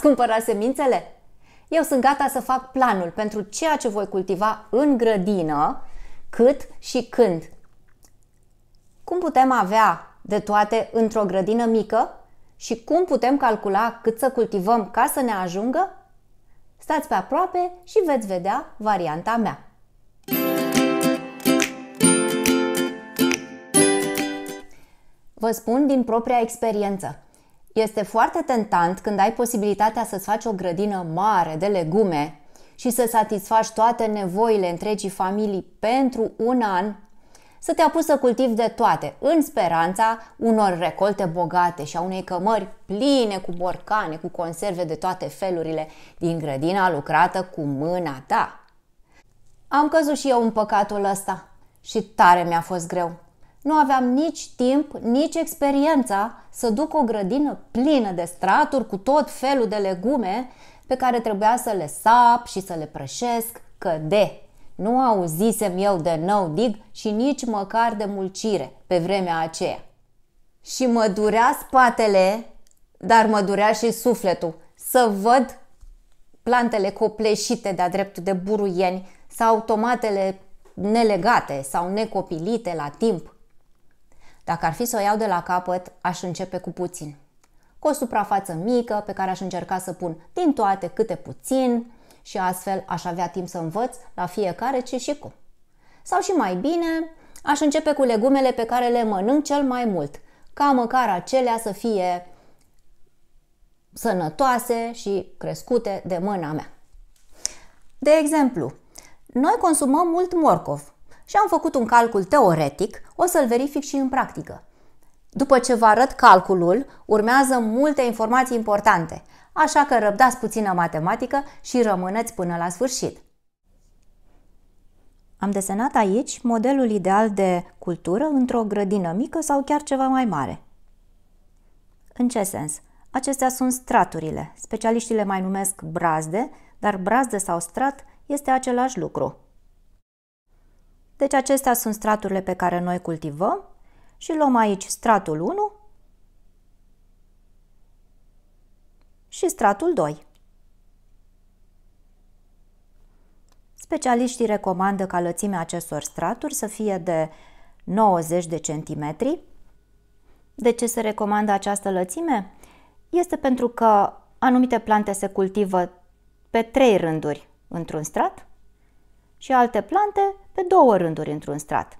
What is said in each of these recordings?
Ați cumpărat semințele? Eu sunt gata să fac planul pentru ceea ce voi cultiva în grădină, cât și când. Cum putem avea de toate într-o grădină mică și cum putem calcula cât să cultivăm ca să ne ajungă? Stați pe aproape și veți vedea varianta mea. Vă spun din propria experiență. Este foarte tentant când ai posibilitatea să-ți faci o grădină mare de legume și să satisfaci toate nevoile întregii familii pentru un an, să te apuci să cultivi de toate, în speranța unor recolte bogate și a unei cămări pline cu borcane, cu conserve de toate felurile, din grădina lucrată cu mâna ta. Am căzut și eu în păcatul ăsta și tare mi-a fost greu. Nu aveam nici timp, nici experiența să duc o grădină plină de straturi cu tot felul de legume pe care trebuia să le sap și să le prășesc, că de nu auzisem eu de nou dig și nici măcar de mulcire pe vremea aceea. Și mă durea spatele, dar mă durea și sufletul să văd plantele copleșite de-a dreptul de buruieni sau tomatele nelegate sau necopilite la timp. Dacă ar fi să o iau de la capăt, aș începe cu puțin. Cu o suprafață mică pe care aș încerca să pun din toate câte puțin și astfel aș avea timp să învăț la fiecare ce și cum. Sau și mai bine, aș începe cu legumele pe care le mănânc cel mai mult, ca măcar acelea să fie sănătoase și crescute de mâna mea. De exemplu, noi consumăm mult morcov, și am făcut un calcul teoretic, o să-l verific și în practică. După ce vă arăt calculul, urmează multe informații importante, așa că răbdați puțină matematică și rămâneți până la sfârșit. Am desenat aici modelul ideal de cultură într-o grădină mică sau chiar ceva mai mare. În ce sens? Acestea sunt straturile. Specialiștii le mai numesc brazde, dar brazde sau strat este același lucru. Deci acestea sunt straturile pe care noi cultivăm și luăm aici stratul 1 și stratul 2. Specialiștii recomandă ca lățimea acestor straturi să fie de 90 de centimetri. De ce se recomandă această lățime? Este pentru că anumite plante se cultivă pe trei rânduri într-un strat, și alte plante pe două rânduri într-un strat.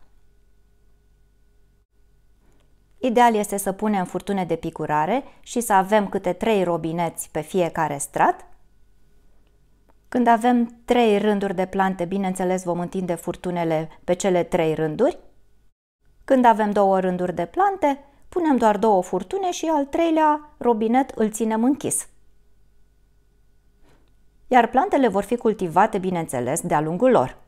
Ideal este să punem furtune de picurare și să avem câte trei robineți pe fiecare strat. Când avem trei rânduri de plante, bineînțeles vom întinde furtunele pe cele trei rânduri. Când avem două rânduri de plante, punem doar două furtune și al treilea robinet îl ținem închis iar plantele vor fi cultivate, bineînțeles, de-a lungul lor.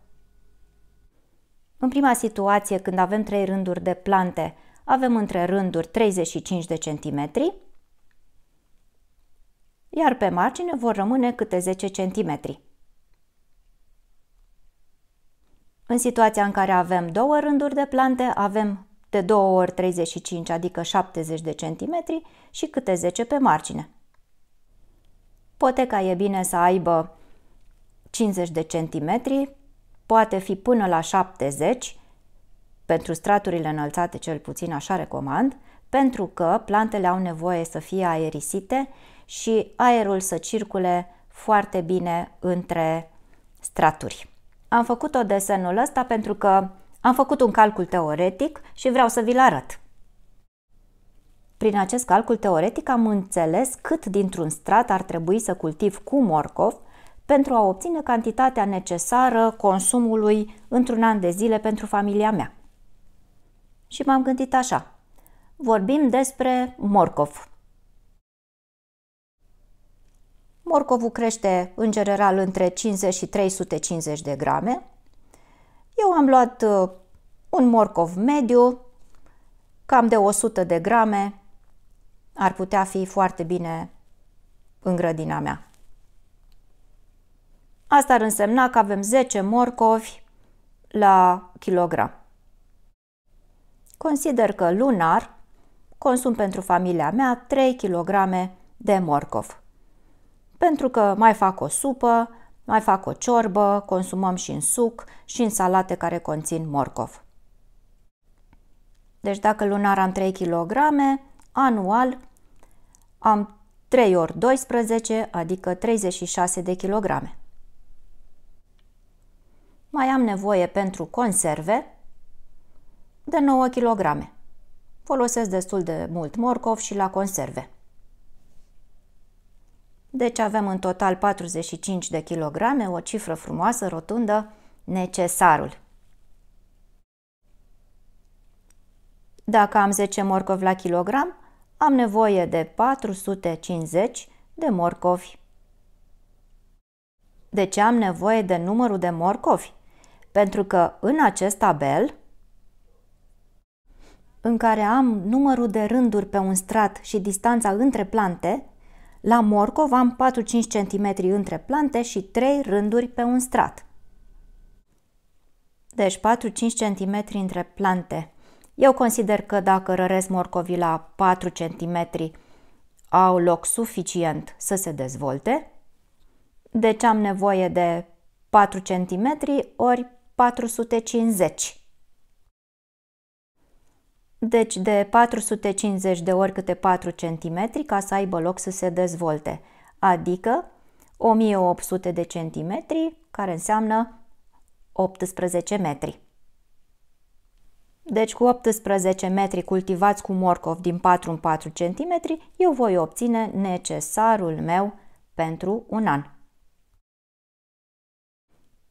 În prima situație, când avem trei rânduri de plante, avem între rânduri 35 de centimetri, iar pe margine vor rămâne câte 10 centimetri. În situația în care avem două rânduri de plante, avem de două ori 35, adică 70 de centimetri și câte 10 pe margine. Poate ca e bine să aibă 50 de centimetri, poate fi până la 70, pentru straturile înălțate cel puțin așa recomand, pentru că plantele au nevoie să fie aerisite și aerul să circule foarte bine între straturi. Am făcut-o desenul ăsta pentru că am făcut un calcul teoretic și vreau să vi-l arăt. Prin acest calcul teoretic am înțeles cât dintr-un strat ar trebui să cultiv cu morcov pentru a obține cantitatea necesară consumului într-un an de zile pentru familia mea. Și m-am gândit așa. Vorbim despre morcov. Morcovul crește în general între 50 și 350 de grame. Eu am luat uh, un morcov mediu, cam de 100 de grame, ar putea fi foarte bine în grădina mea. Asta ar însemna că avem 10 morcovi la kilogram. Consider că lunar consum pentru familia mea 3 kg de morcov. Pentru că mai fac o supă, mai fac o ciorbă, consumăm și în suc și în salate care conțin morcov. Deci dacă lunar am 3 kg, anual am 3 ori 12, adică 36 de kilograme. Mai am nevoie pentru conserve de 9 kg. Folosesc destul de mult morcov și la conserve. Deci avem în total 45 de kg, o cifră frumoasă, rotundă, necesarul. Dacă am 10 morcovi la kilogram, am nevoie de 450 de morcovi. De ce am nevoie de numărul de morcovi? Pentru că în acest tabel, în care am numărul de rânduri pe un strat și distanța între plante, la morcov am 4-5 cm între plante și 3 rânduri pe un strat. Deci 4-5 cm între plante eu consider că dacă răresc morcovii la 4 cm au loc suficient să se dezvolte, deci am nevoie de 4 cm ori 450. Deci de 450 de ori câte 4 cm ca să aibă loc să se dezvolte, adică 1800 de centimetri, care înseamnă 18 metri. Deci cu 18 metri cultivați cu morcov din 4 în 4 cm, eu voi obține necesarul meu pentru un an.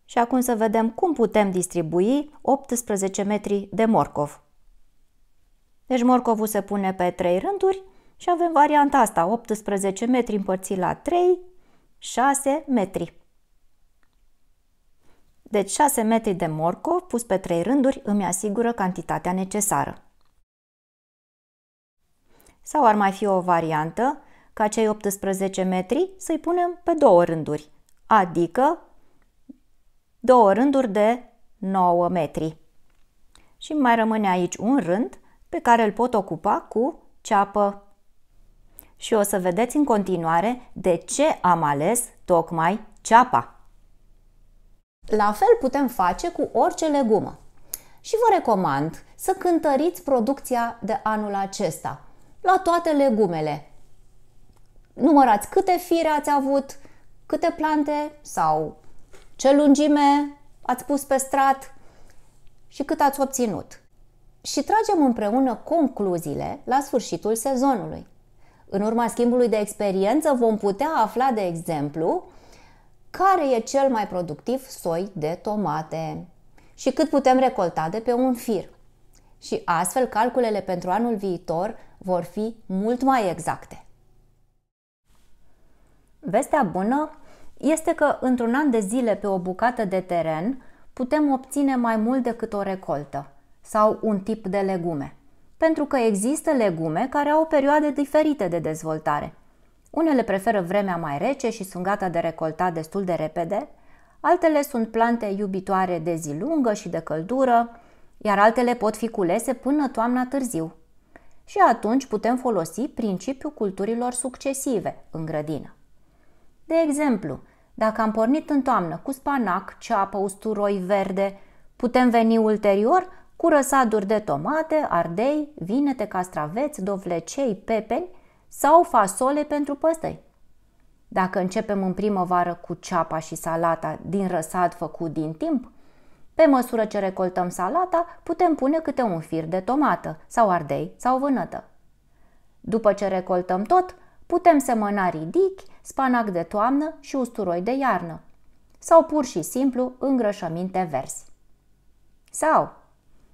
Și acum să vedem cum putem distribui 18 metri de morcov. Deci morcovul se pune pe 3 rânduri și avem varianta asta, 18 metri împărțit la 3, 6 metri. Deci 6 metri de morcov pus pe 3 rânduri îmi asigură cantitatea necesară. Sau ar mai fi o variantă ca cei 18 metri să-i punem pe două rânduri, adică două rânduri de 9 metri. Și mai rămâne aici un rând pe care îl pot ocupa cu ceapă. Și o să vedeți în continuare de ce am ales tocmai ceapa. La fel putem face cu orice legumă. Și vă recomand să cântăriți producția de anul acesta la toate legumele. Numărați câte fire ați avut, câte plante sau ce lungime ați pus pe strat și cât ați obținut. Și tragem împreună concluziile la sfârșitul sezonului. În urma schimbului de experiență vom putea afla, de exemplu, care e cel mai productiv soi de tomate și cât putem recolta de pe un fir. Și astfel calculele pentru anul viitor vor fi mult mai exacte. Vestea bună este că într-un an de zile pe o bucată de teren putem obține mai mult decât o recoltă sau un tip de legume, pentru că există legume care au perioade diferite de dezvoltare – unele preferă vremea mai rece și sunt gata de recolta destul de repede, altele sunt plante iubitoare de zi lungă și de căldură, iar altele pot fi culese până toamna târziu. Și atunci putem folosi principiul culturilor succesive în grădină. De exemplu, dacă am pornit în toamnă cu spanac, ceapă, usturoi verde, putem veni ulterior cu răsaduri de tomate, ardei, vinete, castraveți, dovlecei, pepeni sau fasole pentru păstăi. Dacă începem în primăvară cu ceapa și salata din răsad făcut din timp, pe măsură ce recoltăm salata, putem pune câte un fir de tomată sau ardei sau vânătă. După ce recoltăm tot, putem semăna ridichi, spanac de toamnă și usturoi de iarnă sau pur și simplu îngrășăminte verzi. Sau,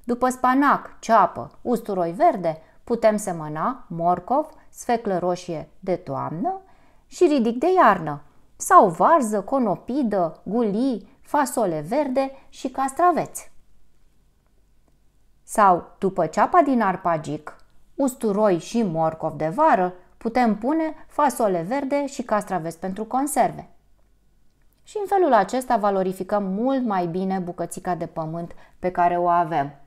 după spanac, ceapă, usturoi verde, putem semăna morcov, sfeclă roșie de toamnă și ridic de iarnă, sau varză, conopidă, gulii, fasole verde și castraveți. Sau, după ceapa din arpagic, usturoi și morcov de vară, putem pune fasole verde și castraveți pentru conserve. Și în felul acesta valorificăm mult mai bine bucățica de pământ pe care o avem –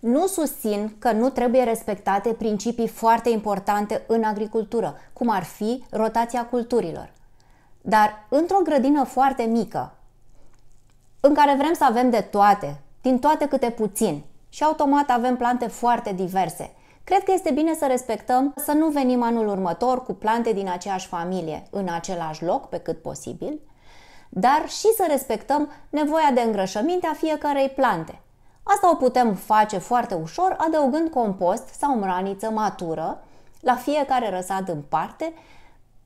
nu susțin că nu trebuie respectate principii foarte importante în agricultură, cum ar fi rotația culturilor. Dar într-o grădină foarte mică, în care vrem să avem de toate, din toate câte puțin, și automat avem plante foarte diverse, cred că este bine să respectăm să nu venim anul următor cu plante din aceeași familie, în același loc, pe cât posibil, dar și să respectăm nevoia de îngrășăminte a fiecarei plante – Asta o putem face foarte ușor adăugând compost sau mraniță matură la fiecare răsad în parte,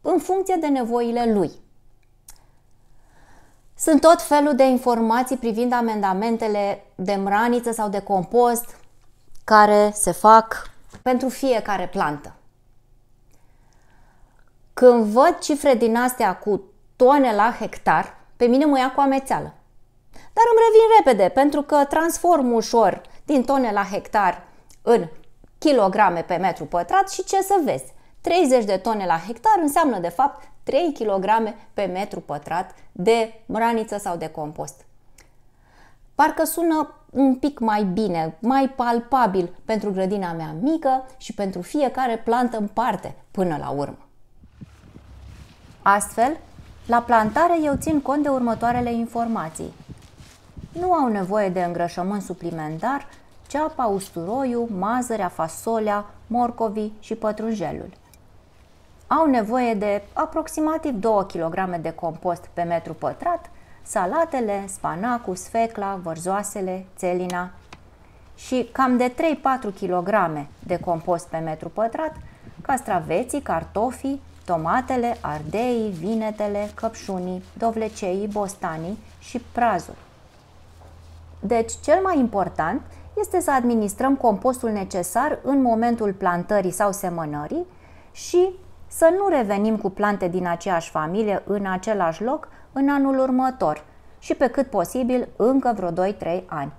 în funcție de nevoile lui. Sunt tot felul de informații privind amendamentele de mraniță sau de compost care se fac pentru fiecare plantă. Când văd cifre din astea cu tone la hectar, pe mine mă ia cu amețeală. Dar îmi revin repede, pentru că transform ușor din tone la hectar în kilograme pe metru pătrat și ce să vezi? 30 de tone la hectar înseamnă de fapt 3 kg pe metru pătrat de mraniță sau de compost. Parcă sună un pic mai bine, mai palpabil pentru grădina mea mică și pentru fiecare plantă în parte până la urmă. Astfel, la plantare eu țin cont de următoarele informații nu au nevoie de îngrășământ suplimentar, ceapa, usturoiul, mazărea, fasolea, morcovii și pătrunjelul. Au nevoie de aproximativ 2 kg de compost pe metru pătrat, salatele, spanacul, sfecla, vărzoasele, țelina și cam de 3-4 kg de compost pe metru pătrat, castraveții, cartofii, tomatele, ardeii, vinetele, căpșunii, dovleceii, bostanii și prazul. Deci, cel mai important este să administrăm compostul necesar în momentul plantării sau semănării și să nu revenim cu plante din aceeași familie în același loc în anul următor și pe cât posibil încă vreo 2-3 ani.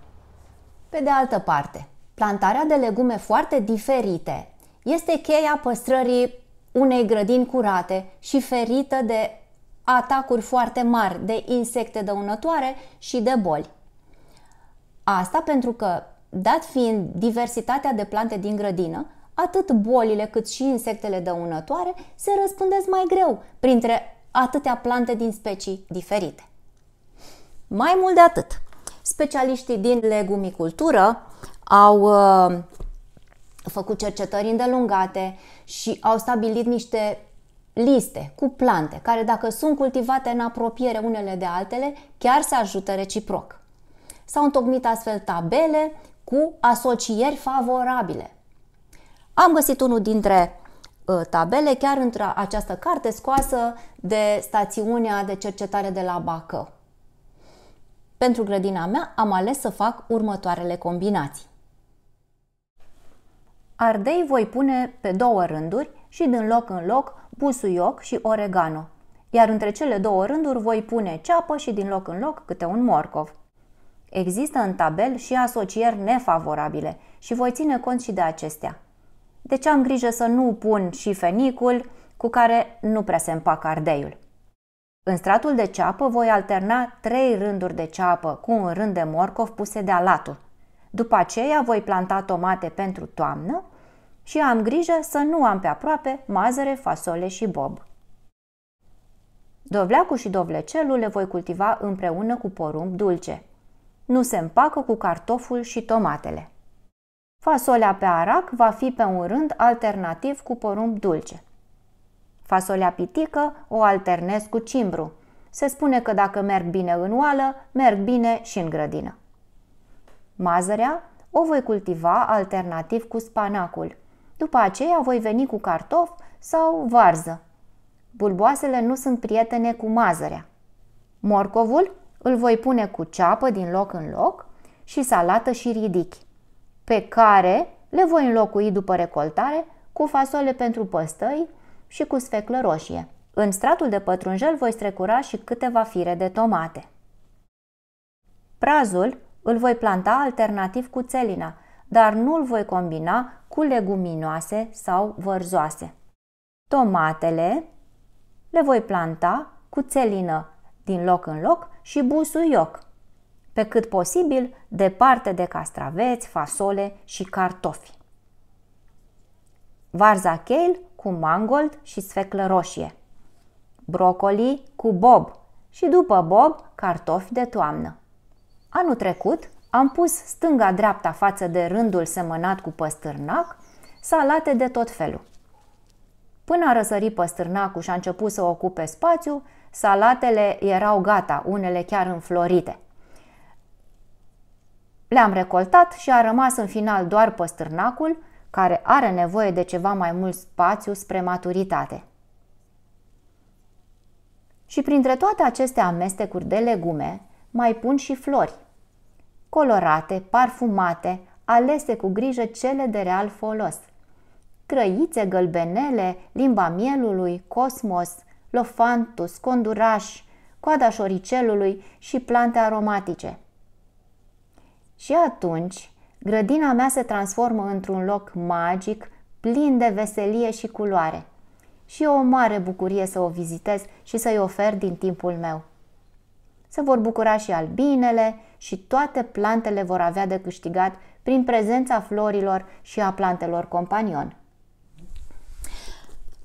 Pe de altă parte, plantarea de legume foarte diferite este cheia păstrării unei grădini curate și ferită de atacuri foarte mari de insecte dăunătoare și de boli. Asta pentru că, dat fiind diversitatea de plante din grădină, atât bolile cât și insectele dăunătoare se răspândesc mai greu printre atâtea plante din specii diferite. Mai mult de atât, specialiștii din legumicultură au uh, făcut cercetări îndelungate și au stabilit niște liste cu plante care, dacă sunt cultivate în apropiere unele de altele, chiar se ajută reciproc. S-au întocmit astfel tabele cu asocieri favorabile. Am găsit unul dintre uh, tabele chiar într această carte scoasă de stațiunea de cercetare de la Bacă. Pentru grădina mea am ales să fac următoarele combinații. Ardei voi pune pe două rânduri și din loc în loc busuioc și oregano, iar între cele două rânduri voi pune ceapă și din loc în loc câte un morcov. Există în tabel și asocieri nefavorabile și voi ține cont și de acestea. De Deci am grijă să nu pun și fenicul, cu care nu prea se împacă ardeiul. În stratul de ceapă voi alterna trei rânduri de ceapă cu un rând de morcov puse de alatul. După aceea voi planta tomate pentru toamnă și am grijă să nu am pe aproape mazăre, fasole și bob. Dovleacul și dovlecelul le voi cultiva împreună cu porumb dulce. Nu se împacă cu cartoful și tomatele. Fasolea pe arac va fi pe un rând alternativ cu porumb dulce. Fasolea pitică o alternez cu cimbru. Se spune că dacă merg bine în oală, merg bine și în grădină. Mazărea o voi cultiva alternativ cu spanacul. După aceea voi veni cu cartof sau varză. Bulboasele nu sunt prietene cu mazărea. Morcovul îl voi pune cu ceapă din loc în loc și salată și ridichi, pe care le voi înlocui după recoltare cu fasole pentru păstăi și cu sfeclă roșie. În stratul de pătrunjel voi strecura și câteva fire de tomate. Prazul îl voi planta alternativ cu țelina, dar nu îl voi combina cu leguminoase sau vărzoase. Tomatele le voi planta cu țelină din loc în loc și busuioc, pe cât posibil departe de castraveți, fasole și cartofi. Varza kale cu mangold și sfeclă roșie. Brocoli cu bob și după bob cartofi de toamnă. Anul trecut am pus stânga-dreapta față de rândul semănat cu păstârnac salate de tot felul. Până a răsărit păstârnacul și a început să ocupe spațiu, Salatele erau gata, unele chiar înflorite. Le-am recoltat și a rămas în final doar păstârnacul, care are nevoie de ceva mai mult spațiu spre maturitate. Și printre toate aceste amestecuri de legume, mai pun și flori, colorate, parfumate, alese cu grijă cele de real folos. Crăițe, gălbenele, limba mielului, cosmos – lofantus, conduraș, coada șoricelului și plante aromatice. Și atunci, grădina mea se transformă într-un loc magic, plin de veselie și culoare. Și o mare bucurie să o vizitez și să-i ofer din timpul meu. Se vor bucura și albinele și toate plantele vor avea de câștigat prin prezența florilor și a plantelor companion.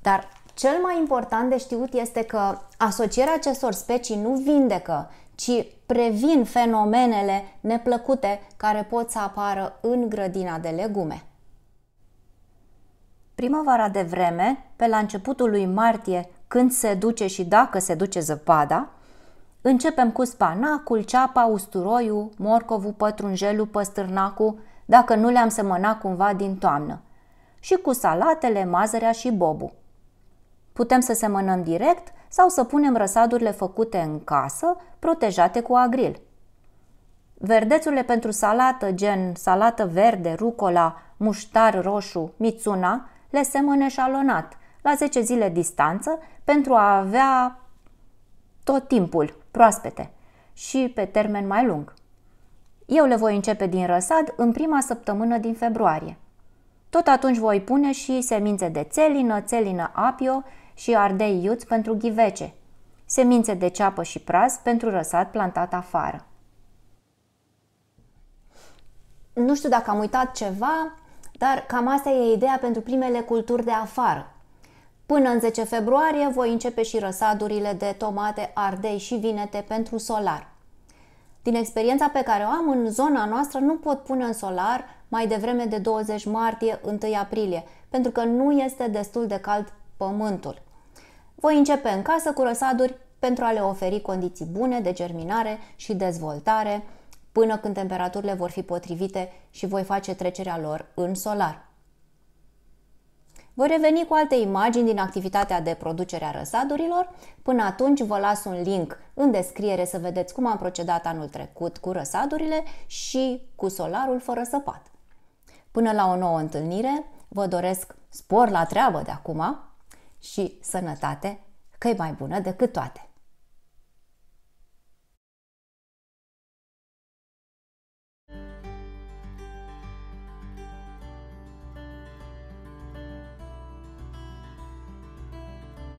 Dar cel mai important de știut este că asocierea acestor specii nu vindecă, ci previn fenomenele neplăcute care pot să apară în grădina de legume. Primăvara de vreme, pe la începutul lui martie, când se duce și dacă se duce zăpada, începem cu spanacul, ceapa, usturoiul, morcovul, pătrunjelul, păstârnacul, dacă nu le-am semănat cumva din toamnă, și cu salatele, mazărea și bobul. Putem să semănăm direct sau să punem răsadurile făcute în casă, protejate cu agril. Verdețurile pentru salată, gen salată verde, rucola, muștar roșu, mițuna, le semăne șalonat, la 10 zile distanță, pentru a avea tot timpul proaspete și pe termen mai lung. Eu le voi începe din răsad în prima săptămână din februarie. Tot atunci voi pune și semințe de țelină, țelină apio și ardei iuți pentru ghivece, semințe de ceapă și praz pentru răsat plantat afară. Nu știu dacă am uitat ceva, dar cam asta e ideea pentru primele culturi de afară. Până în 10 februarie voi începe și răsadurile de tomate, ardei și vinete pentru solar. Din experiența pe care o am în zona noastră nu pot pune în solar mai devreme de 20 martie 1 aprilie, pentru că nu este destul de cald pământul. Voi începe în casă cu răsaduri pentru a le oferi condiții bune de germinare și dezvoltare până când temperaturile vor fi potrivite și voi face trecerea lor în solar. Voi reveni cu alte imagini din activitatea de producere a răsadurilor. Până atunci vă las un link în descriere să vedeți cum am procedat anul trecut cu răsadurile și cu solarul fără săpat. Până la o nouă întâlnire, vă doresc spor la treabă de acum și sănătate, că e mai bună decât toate.